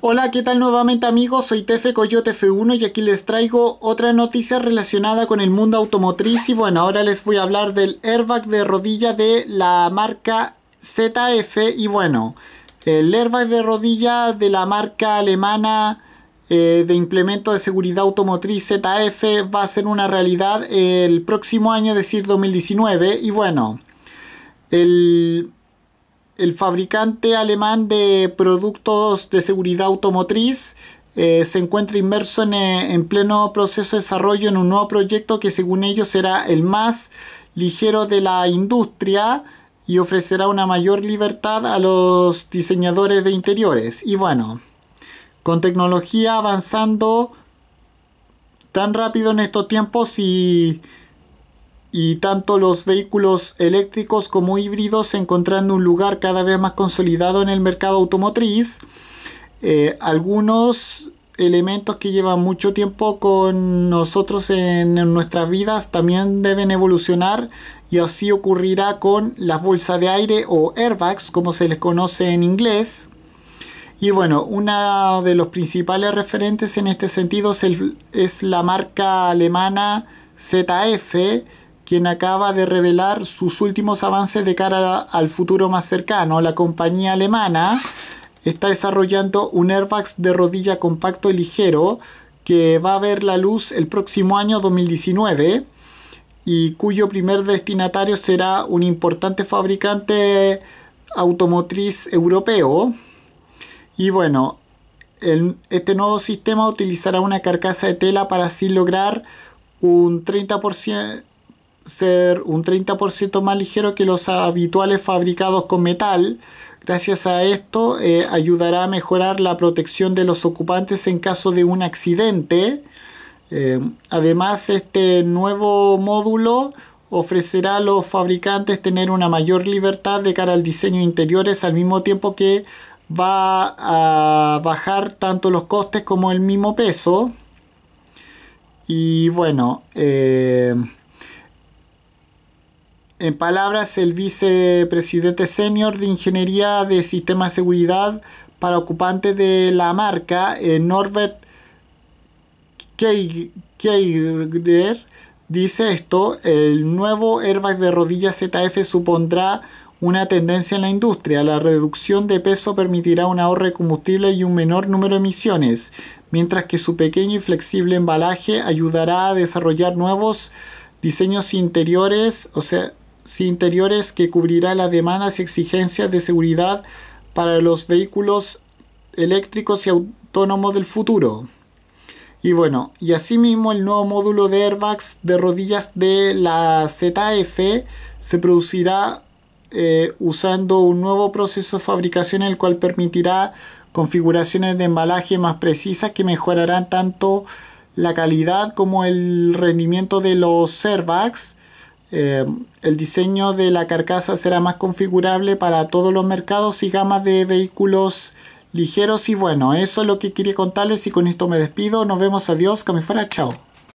Hola, ¿qué tal nuevamente amigos? Soy Tefe Coyote F1 y aquí les traigo otra noticia relacionada con el mundo automotriz y bueno, ahora les voy a hablar del airbag de rodilla de la marca ZF y bueno, el airbag de rodilla de la marca alemana eh, de implemento de seguridad automotriz ZF va a ser una realidad el próximo año, es decir, 2019 y bueno, el el fabricante alemán de productos de seguridad automotriz eh, se encuentra inmerso en, eh, en, pleno proceso de desarrollo en un nuevo proyecto que según ellos será el más ligero de la industria y ofrecerá una mayor libertad a los diseñadores de interiores. Y bueno, con tecnología avanzando tan rápido en estos tiempos y y tanto los vehículos eléctricos como híbridos encontrando un lugar cada vez más consolidado en el mercado automotriz. Eh, algunos elementos que llevan mucho tiempo con nosotros en, nuestras vidas también deben evolucionar y así ocurrirá con las bolsas de aire o airbags como se les conoce en inglés. Y bueno, uno de los principales referentes en este sentido es, es la marca alemana ZF, quien acaba de revelar sus últimos avances de cara al futuro más cercano. La compañía alemana está desarrollando un airbags de rodilla compacto y ligero que va a ver la luz el próximo año 2019 y cuyo primer destinatario será un importante fabricante automotriz europeo. Y bueno, este nuevo sistema utilizará una carcasa de tela para así lograr un 30%, ser un 30% más ligero que los habituales fabricados con metal. Gracias a esto eh, ayudará a mejorar la protección de los ocupantes en caso de un accidente. Eh, además, este nuevo módulo ofrecerá a los fabricantes tener una mayor libertad de cara al diseño interiores al mismo tiempo que va a bajar tanto los costes como el mismo peso. Y bueno, eh, en palabras, el vicepresidente senior de Ingeniería de Sistema de Seguridad para ocupantes de la marca, eh, Norbert Keiger, dice esto, el nuevo airbag de rodillas ZF supondrá una tendencia en la industria. La reducción de peso permitirá un ahorro de combustible y un menor número de emisiones, mientras que su pequeño y flexible embalaje ayudará a desarrollar nuevos diseños interiores, o sea, interiores que cubrirá las demandas y exigencias de seguridad para los vehículos eléctricos y autónomos del futuro. Y bueno, y asimismo el nuevo módulo de airbags de rodillas de la ZF se producirá eh, usando un nuevo proceso de fabricación el cual permitirá configuraciones de embalaje más precisas que mejorarán tanto la calidad como el rendimiento de los airbags eh, el diseño de la carcasa será más configurable para todos los mercados y gamas de vehículos ligeros y bueno, eso es lo que quería contarles y con esto me despido, nos vemos, adiós, que fuera, chao.